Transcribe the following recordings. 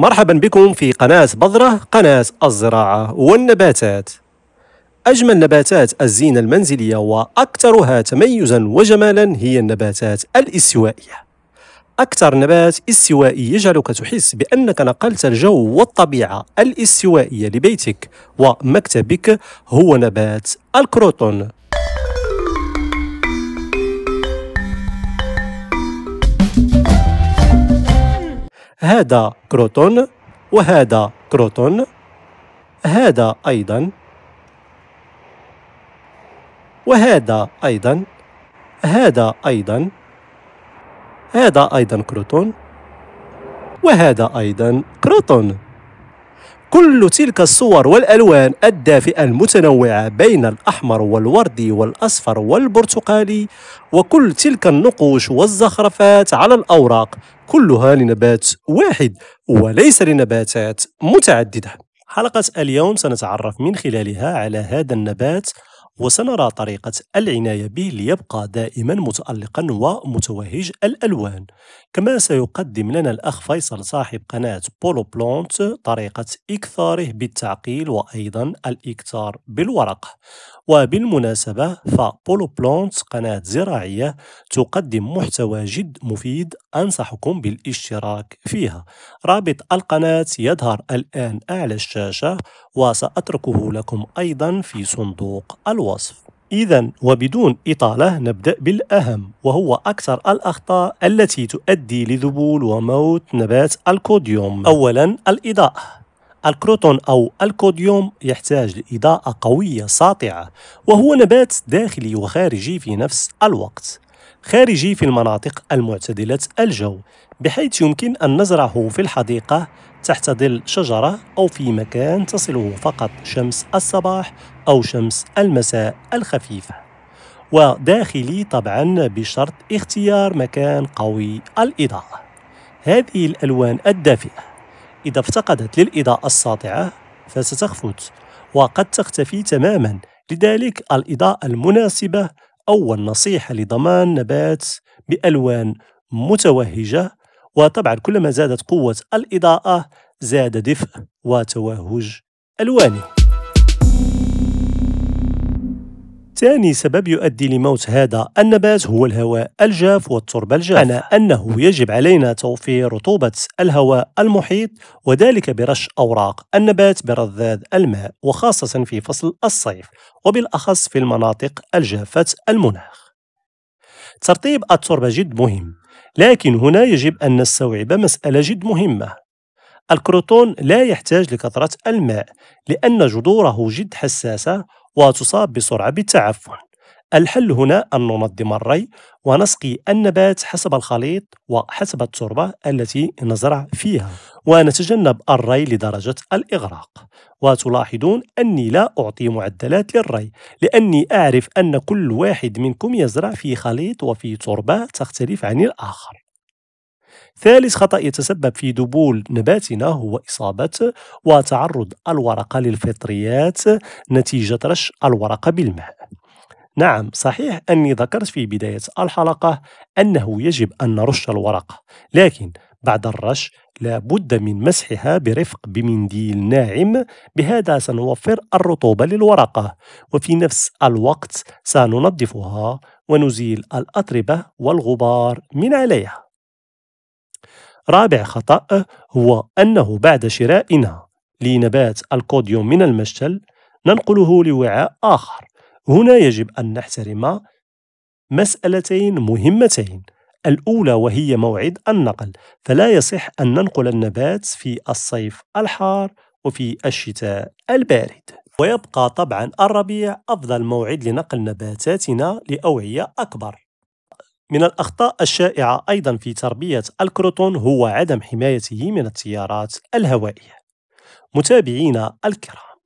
مرحبا بكم في قناة بذرة قناة الزراعة والنباتات أجمل نباتات الزينة المنزلية وأكثرها تميزا وجمالا هي النباتات الاستوائية أكثر نبات استوائي يجعلك تحس بأنك نقلت الجو والطبيعة الاستوائية لبيتك ومكتبك هو نبات الكروتون هذا كروتون وهذا كروتون هذا أيضا وهذا أيضا هذا أيضا هذا أيضا كروتون وهذا أيضا كروتون كل تلك الصور والألوان الدافئة المتنوعة بين الأحمر والوردي والأصفر والبرتقالي وكل تلك النقوش والزخرفات على الأوراق كلها لنبات واحد وليس لنباتات متعددة حلقة اليوم سنتعرف من خلالها على هذا النبات وسنرى طريقة العناية به ليبقى دائما متألقا ومتوهج الألوان كما سيقدم لنا الأخ فيصل صاحب قناة بولو بلونت طريقة إكثاره بالتعقيل وأيضا الإكثار بالورق وبالمناسبة فبولو بلونت قناة زراعية تقدم محتوى جد مفيد أنصحكم بالاشتراك فيها رابط القناة يظهر الآن أعلى الشاشة وسأتركه لكم أيضا في صندوق الوصف الوصف إذا وبدون إطالة نبدأ بالأهم وهو أكثر الأخطاء التي تؤدي لذبول وموت نبات الكوديوم أولا الإضاءة الكروتون أو الكوديوم يحتاج لإضاءة قوية ساطعة وهو نبات داخلي وخارجي في نفس الوقت خارجي في المناطق المعتدلة الجو بحيث يمكن أن نزرعه في الحديقة تحت ظل شجرة أو في مكان تصله فقط شمس الصباح أو شمس المساء الخفيفة وداخلي طبعا بشرط اختيار مكان قوي الإضاءة هذه الألوان الدافئة إذا افتقدت للإضاءة الساطعة فستخفت وقد تختفي تماما لذلك الإضاءة المناسبة أول نصيحة لضمان نبات بألوان متوهجة وطبعا كلما زادت قوة الإضاءة زاد دفء وتوهج ألوانه ثاني سبب يؤدي لموت هذا النبات هو الهواء الجاف والتربة الجافة أنا أنه يجب علينا توفير رطوبة الهواء المحيط وذلك برش أوراق النبات برذاذ الماء وخاصة في فصل الصيف وبالأخص في المناطق الجافة المناخ ترطيب التربة جد مهم لكن هنا يجب أن نستوعب مسألة جد مهمة الكروتون لا يحتاج لكثرة الماء لأن جذوره جد حساسة وتصاب بسرعة بالتعفن الحل هنا أن ننظم الري ونسقي النبات حسب الخليط وحسب التربة التي نزرع فيها ونتجنب الري لدرجة الإغراق وتلاحظون أني لا أعطي معدلات للري لأني أعرف أن كل واحد منكم يزرع في خليط وفي تربة تختلف عن الآخر ثالث خطأ يتسبب في ذبول نباتنا هو إصابة وتعرض الورقة للفطريات نتيجة رش الورقة بالماء نعم صحيح أني ذكرت في بداية الحلقة أنه يجب أن نرش الورقة لكن بعد الرش لا بد من مسحها برفق بمنديل ناعم بهذا سنوفر الرطوبة للورقة وفي نفس الوقت سننظفها ونزيل الأتربة والغبار من عليها رابع خطأ هو أنه بعد شرائنا لنبات الكوديوم من المشتل ننقله لوعاء آخر هنا يجب أن نحترم مسألتين مهمتين الأولى وهي موعد النقل فلا يصح أن ننقل النبات في الصيف الحار وفي الشتاء البارد ويبقى طبعا الربيع أفضل موعد لنقل نباتاتنا لأوعية أكبر من الأخطاء الشائعة أيضا في تربية الكروتون هو عدم حمايته من التيارات الهوائية. متابعينا الكرام،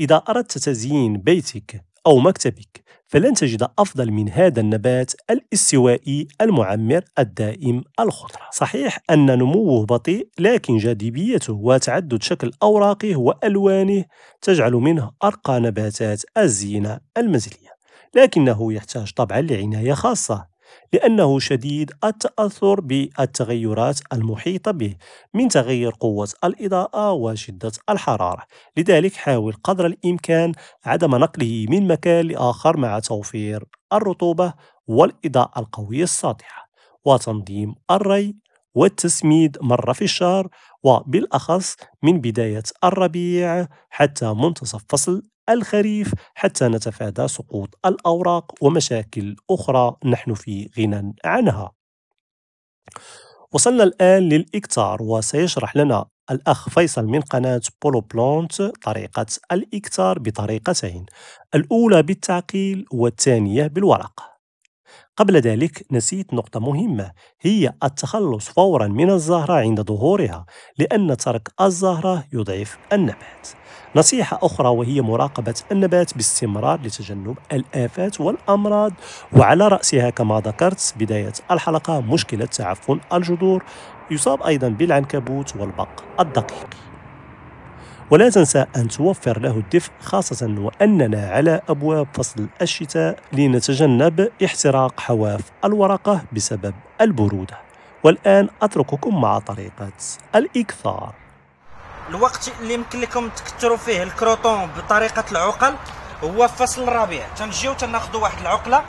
إذا أردت تزيين بيتك أو مكتبك فلن تجد أفضل من هذا النبات الاستوائي المعمر الدائم الخضرة صحيح أن نموه بطيء لكن جاذبيته وتعدد شكل أوراقه وألوانه تجعل منه أرقى نباتات الزينة المنزلية لكنه يحتاج طبعا لعناية خاصة لأنه شديد التأثر بالتغيرات المحيطة به من تغير قوة الإضاءة وشدة الحرارة لذلك حاول قدر الإمكان عدم نقله من مكان لآخر مع توفير الرطوبة والإضاءة القوية الساطعة وتنظيم الري والتسميد مرة في الشهر وبالأخص من بداية الربيع حتى منتصف فصل الخريف حتى نتفادى سقوط الأوراق ومشاكل أخرى نحن في غنى عنها. وصلنا الآن للإكتار وسيشرح لنا الأخ فيصل من قناة بولو بلونت طريقة الإكتار بطريقتين الأولى بالتعقيل والثانية بالورقه قبل ذلك نسيت نقطة مهمة هي التخلص فورا من الزهرة عند ظهورها لأن ترك الزهرة يضعف النبات نصيحة أخرى وهي مراقبة النبات باستمرار لتجنب الآفات والأمراض وعلى رأسها كما ذكرت بداية الحلقة مشكلة تعفن الجذور يصاب أيضا بالعنكبوت والبق الدقيق ولا تنسى أن توفر له الدفء خاصة وأننا على أبواب فصل الشتاء لنتجنب احتراق حواف الورقة بسبب البرودة والآن أترككم مع طريقة الإكثار الوقت اللي يمكن لكم تكثروا فيه الكروطون بطريقة العقل هو فصل الربيع تنجيو تناخذوا واحد العقلة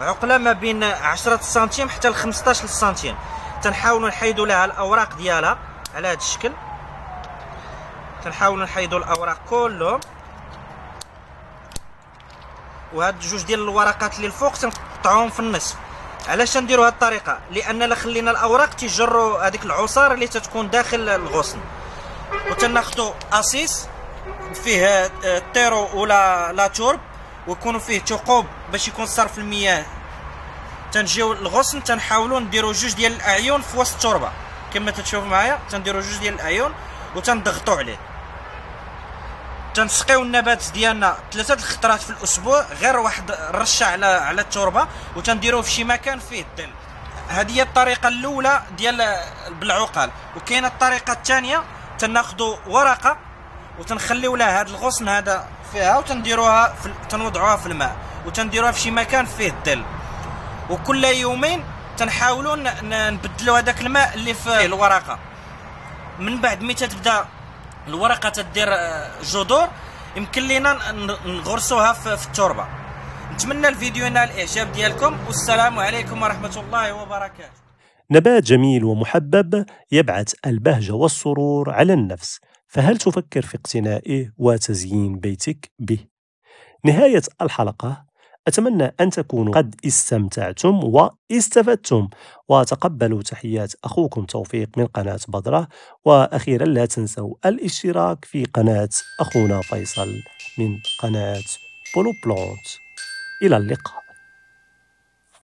عقلة ما بين 10 سنتيم حتى ل 15 سنتيم تنحاولوا نحيدوا لها الأوراق ديالها على هذا الشكل كنحاولوا نحيدوا الاوراق كلهم وهاد جوج ديال الورقات اللي الفوق تنقطعوهم في النصف علاش نديروا هاد الطريقه لان لا خلينا الاوراق تجروا هذيك العصاره اللي تتكون داخل الغصن وتناخذوا اسيس فيه آه، التيرو ولا لا تورب ويكونوا فيه ثقوب باش يكون صرف المياه تنجيو الغصن تنحاولوا نديروا جوج ديال الاعيون في وسط التربه كما تتشوف معايا تنديروا جوج ديال الاعيون وتنضغطوا عليه تنسقيو النبات ديالنا ثلاثه الخطرات في الاسبوع غير واحد رشه على على التربه وتنديروه في شي مكان فيه الظل هذه هي الطريقه الاولى ديال بالعقال وكاينه الطريقه الثانيه تناخذوا ورقه وتنخليو لها هذا الغصن هذا فيها وتنديروها في تنوضعوها في الماء وتنديروها في شي مكان فيه الظل وكل يومين تنحاولوا نبدلوا هذاك الماء اللي في الورقه من بعد متى تبدا الورقه تدير آه، جذور يمكن لينا نغرسوها في التربه نتمنى الفيديو ينال الاعجاب ديالكم والسلام عليكم ورحمه الله وبركاته نبات جميل ومحبب يبعث البهجه والسرور على النفس فهل تفكر في اقتنائه وتزيين بيتك به نهايه الحلقه أتمنى أن تكونوا قد استمتعتم واستفدتم وتقبلوا تحيات أخوكم توفيق من قناة بدرة وأخيرا لا تنسوا الاشتراك في قناة أخونا فيصل من قناة بولو بلونت إلى اللقاء